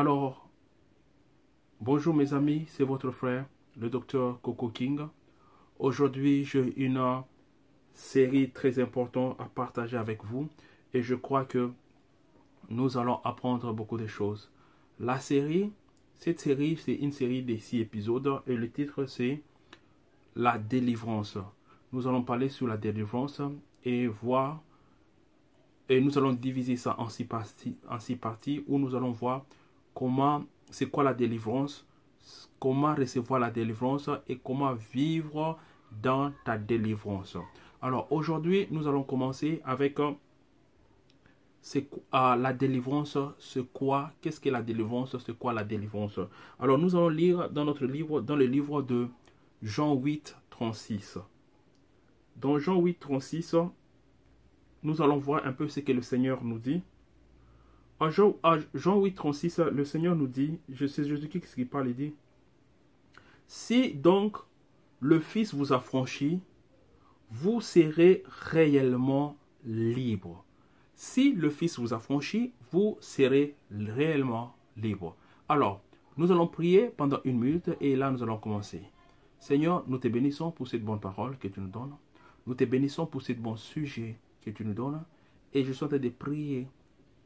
Alors, bonjour mes amis, c'est votre frère, le docteur Coco King. Aujourd'hui, j'ai une série très importante à partager avec vous et je crois que nous allons apprendre beaucoup de choses. La série, cette série, c'est une série de six épisodes et le titre, c'est La délivrance. Nous allons parler sur la délivrance et voir et nous allons diviser ça en six parties, en six parties où nous allons voir comment, c'est quoi la délivrance, comment recevoir la délivrance et comment vivre dans ta délivrance. Alors aujourd'hui, nous allons commencer avec euh, ah, la délivrance, c'est quoi Qu'est-ce que la délivrance C'est quoi la délivrance Alors nous allons lire dans notre livre, dans le livre de Jean 8, 36. Dans Jean 8, 36, nous allons voir un peu ce que le Seigneur nous dit. Ah, ah, Jean, 8, le Seigneur nous dit, je sais Jésus-Christ qui parle, il dit, si donc le Fils vous a franchi, vous serez réellement libre. Si le Fils vous a franchi, vous serez réellement libre. Alors, nous allons prier pendant une minute et là nous allons commencer. Seigneur, nous te bénissons pour cette bonne parole que tu nous donnes. Nous te bénissons pour ce bon sujet que tu nous donnes. Et je souhaite de prier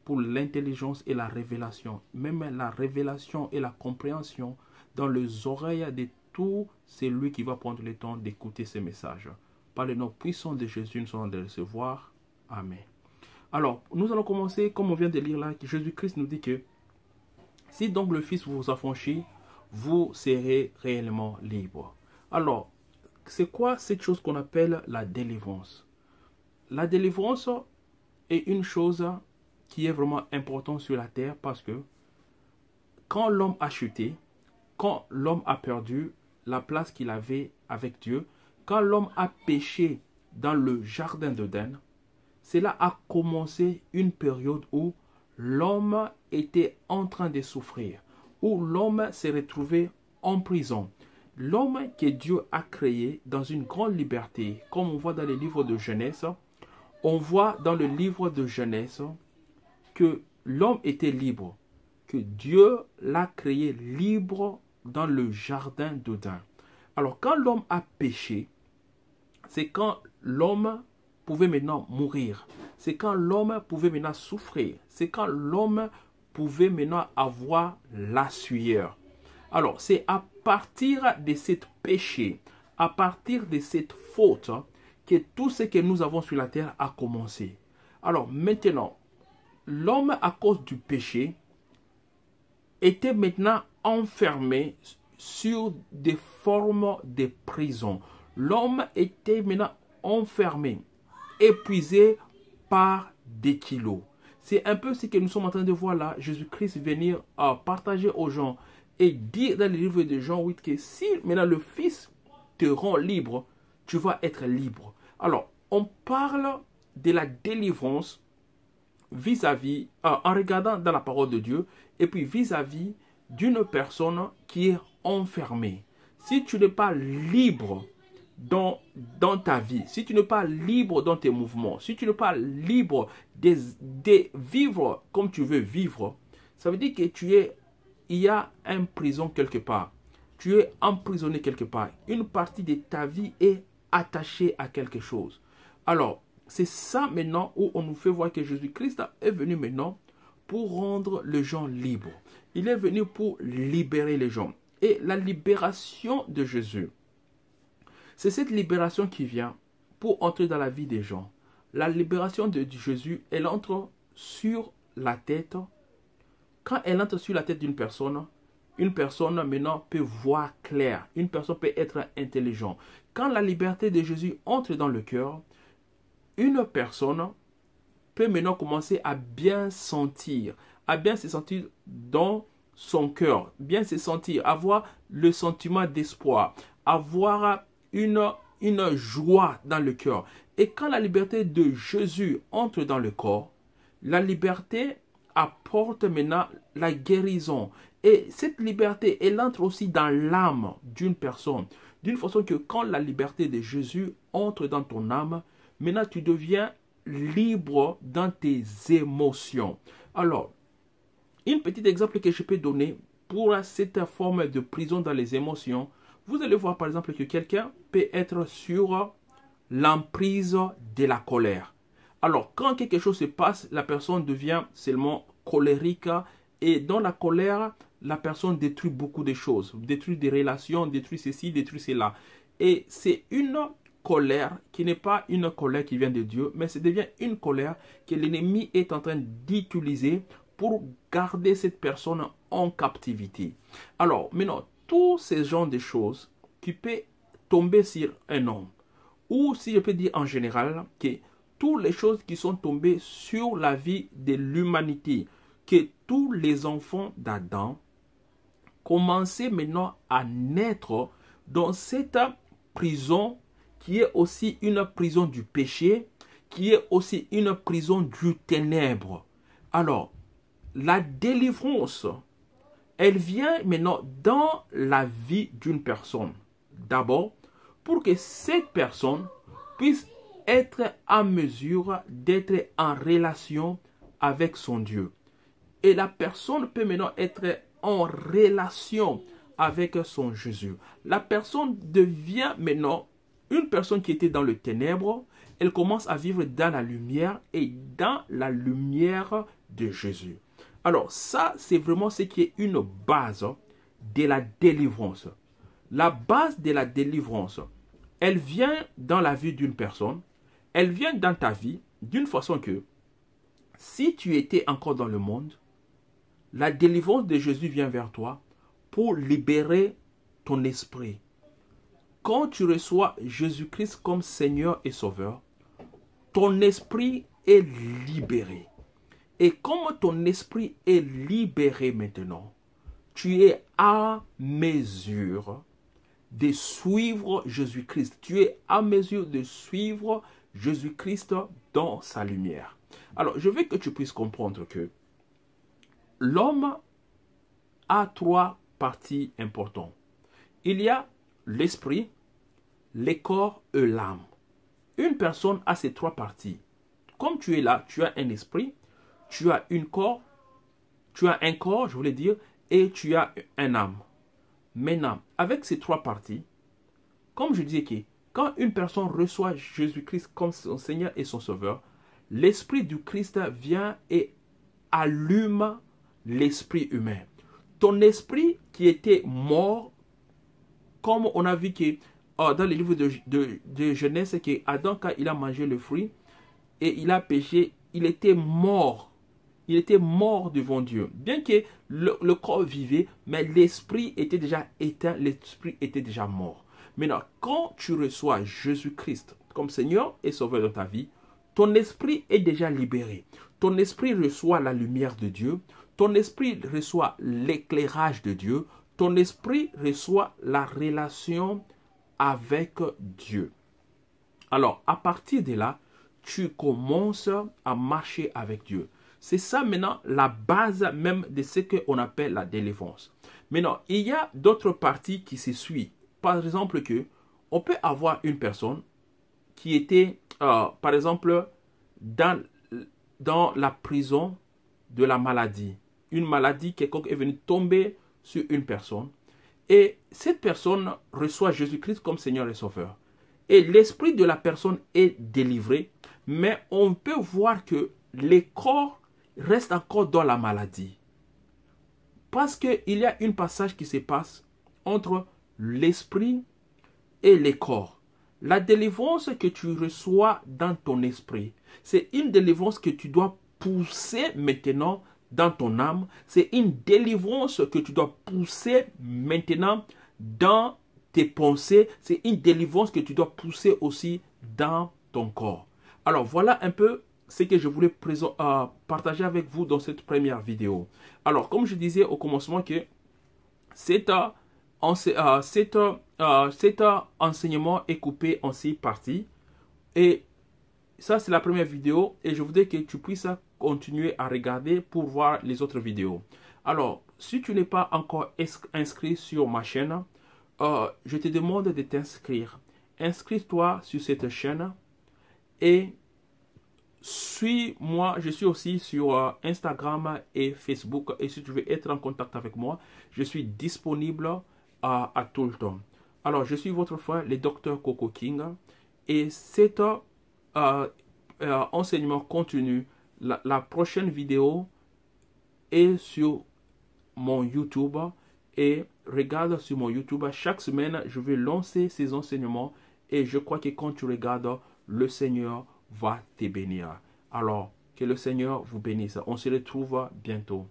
pour l'intelligence et la révélation, même la révélation et la compréhension dans les oreilles de tout celui qui va prendre le temps d'écouter ces messages. Par le nom puissant de Jésus, nous allons les recevoir. Amen. Alors, nous allons commencer, comme on vient de lire là, que Jésus-Christ nous dit que si donc le Fils vous affranchit, vous serez réellement libre. Alors, c'est quoi cette chose qu'on appelle la délivrance La délivrance est une chose qui est vraiment important sur la terre parce que quand l'homme a chuté, quand l'homme a perdu la place qu'il avait avec Dieu, quand l'homme a péché dans le jardin d'Eden, cela a commencé une période où l'homme était en train de souffrir, où l'homme s'est retrouvé en prison. L'homme que Dieu a créé dans une grande liberté, comme on voit dans les livres de Genèse, on voit dans le livre de Genèse, que l'homme était libre, que Dieu l'a créé libre dans le jardin d'Odin. Alors quand l'homme a péché, c'est quand l'homme pouvait maintenant mourir, c'est quand l'homme pouvait maintenant souffrir, c'est quand l'homme pouvait maintenant avoir la sueur. Alors c'est à partir de ce péché, à partir de cette faute, que tout ce que nous avons sur la terre a commencé. Alors maintenant, l'homme, à cause du péché, était maintenant enfermé sur des formes de prison. L'homme était maintenant enfermé, épuisé par des kilos. C'est un peu ce que nous sommes en train de voir là, Jésus-Christ venir à euh, partager aux gens et dire dans le livre de Jean 8 que si maintenant le Fils te rend libre, tu vas être libre. Alors, on parle de la délivrance vis-à-vis, en regardant dans la parole de Dieu, et puis vis-à-vis d'une personne qui est enfermée. Si tu n'es pas libre dans, dans ta vie, si tu n'es pas libre dans tes mouvements, si tu n'es pas libre de, de, vivre comme tu veux vivre, ça veut dire que tu es, il y a une prison quelque part. Tu es emprisonné quelque part. Une partie de ta vie est attachée à quelque chose. Alors, c'est ça maintenant où on nous fait voir que Jésus-Christ est venu maintenant pour rendre les gens libres. Il est venu pour libérer les gens. Et la libération de Jésus, c'est cette libération qui vient pour entrer dans la vie des gens. La libération de Jésus, elle entre sur la tête. Quand elle entre sur la tête d'une personne, une personne maintenant peut voir clair. Une personne peut être intelligente. Quand la liberté de Jésus entre dans le cœur, une personne peut maintenant commencer à bien sentir, à bien se sentir dans son cœur, bien se sentir, avoir le sentiment d'espoir, avoir une, une joie dans le cœur. Et quand la liberté de Jésus entre dans le corps, la liberté apporte maintenant la guérison. Et cette liberté, elle entre aussi dans l'âme d'une personne. D'une façon que quand la liberté de Jésus entre dans ton âme, Maintenant, tu deviens libre dans tes émotions. Alors, un petit exemple que je peux donner pour cette forme de prison dans les émotions, vous allez voir par exemple que quelqu'un peut être sur l'emprise de la colère. Alors, quand quelque chose se passe, la personne devient seulement colérique et dans la colère, la personne détruit beaucoup de choses, détruit des relations, détruit ceci, détruit cela. Et c'est une colère qui n'est pas une colère qui vient de Dieu, mais c'est devient une colère que l'ennemi est en train d'utiliser pour garder cette personne en captivité. Alors, maintenant, tous ces genres de choses qui peuvent tomber sur un homme, ou si je peux dire en général, que toutes les choses qui sont tombées sur la vie de l'humanité, que tous les enfants d'Adam commençaient maintenant à naître dans cette prison qui est aussi une prison du péché, qui est aussi une prison du ténèbre. Alors, la délivrance, elle vient maintenant dans la vie d'une personne. D'abord, pour que cette personne puisse être en mesure d'être en relation avec son Dieu. Et la personne peut maintenant être en relation avec son Jésus. La personne devient maintenant une personne qui était dans le ténèbre, elle commence à vivre dans la lumière et dans la lumière de Jésus. Alors ça, c'est vraiment ce qui est une base de la délivrance. La base de la délivrance, elle vient dans la vie d'une personne, elle vient dans ta vie d'une façon que si tu étais encore dans le monde, la délivrance de Jésus vient vers toi pour libérer ton esprit, quand tu reçois Jésus-Christ comme Seigneur et Sauveur, ton esprit est libéré. Et comme ton esprit est libéré maintenant, tu es à mesure de suivre Jésus-Christ. Tu es à mesure de suivre Jésus-Christ dans sa lumière. Alors, je veux que tu puisses comprendre que l'homme a trois parties importantes. Il y a l'esprit, les corps et l'âme. Une personne a ces trois parties. Comme tu es là, tu as un esprit, tu as un corps, tu as un corps, je voulais dire, et tu as un âme. Maintenant, avec ces trois parties, comme je disais que quand une personne reçoit Jésus-Christ comme son Seigneur et son Sauveur, l'Esprit du Christ vient et allume l'esprit humain. Ton esprit qui était mort comme on a vu que oh, dans le livre de, de, de Genèse, que Adam, quand il a mangé le fruit et il a péché, il était mort. Il était mort devant Dieu. Bien que le, le corps vivait, mais l'esprit était déjà éteint, l'esprit était déjà mort. Maintenant, quand tu reçois Jésus-Christ comme Seigneur et Sauveur de ta vie, ton esprit est déjà libéré. Ton esprit reçoit la lumière de Dieu. Ton esprit reçoit l'éclairage de Dieu ton esprit reçoit la relation avec Dieu. Alors, à partir de là, tu commences à marcher avec Dieu. C'est ça maintenant la base même de ce qu'on appelle la délivrance. Maintenant, il y a d'autres parties qui se suivent. Par exemple, que on peut avoir une personne qui était, euh, par exemple, dans, dans la prison de la maladie. Une maladie, quelqu'un est venu tomber sur une personne. Et cette personne reçoit Jésus-Christ comme Seigneur et Sauveur. Et l'esprit de la personne est délivré, mais on peut voir que les corps restent encore dans la maladie. Parce qu'il y a un passage qui se passe entre l'esprit et les corps. La délivrance que tu reçois dans ton esprit, c'est une délivrance que tu dois pousser maintenant dans ton âme, c'est une délivrance que tu dois pousser maintenant dans tes pensées, c'est une délivrance que tu dois pousser aussi dans ton corps. Alors voilà un peu ce que je voulais euh, partager avec vous dans cette première vidéo. Alors comme je disais au commencement que cet, euh, cet euh, enseignement est coupé en six parties et ça c'est la première vidéo et je voudrais que tu puisses continuer à regarder pour voir les autres vidéos. Alors, si tu n'es pas encore inscrit sur ma chaîne, euh, je te demande de t'inscrire. Inscris-toi sur cette chaîne et suis-moi. Je suis aussi sur euh, Instagram et Facebook. Et si tu veux être en contact avec moi, je suis disponible euh, à tout le temps. Alors, je suis votre frère, le docteur Coco King. Et cet enseignement continu la, prochaine vidéo est sur mon YouTube et regarde sur mon YouTube. Chaque semaine, je vais lancer ces enseignements et je crois que quand tu regardes, le Seigneur va te bénir. Alors, que le Seigneur vous bénisse. On se retrouve bientôt.